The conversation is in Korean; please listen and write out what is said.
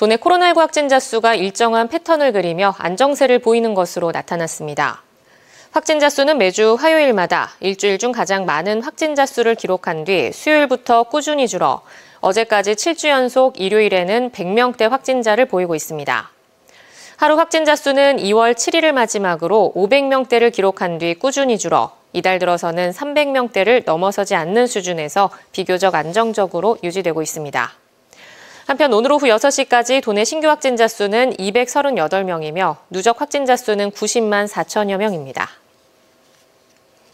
도내 코로나19 확진자 수가 일정한 패턴을 그리며 안정세를 보이는 것으로 나타났습니다. 확진자 수는 매주 화요일마다 일주일 중 가장 많은 확진자 수를 기록한 뒤 수요일부터 꾸준히 줄어 어제까지 7주 연속 일요일에는 100명대 확진자를 보이고 있습니다. 하루 확진자 수는 2월 7일을 마지막으로 500명대를 기록한 뒤 꾸준히 줄어 이달 들어서는 300명대를 넘어서지 않는 수준에서 비교적 안정적으로 유지되고 있습니다. 한편 오늘 오후 6시까지 도내 신규 확진자 수는 238명이며 누적 확진자 수는 90만 4천여 명입니다.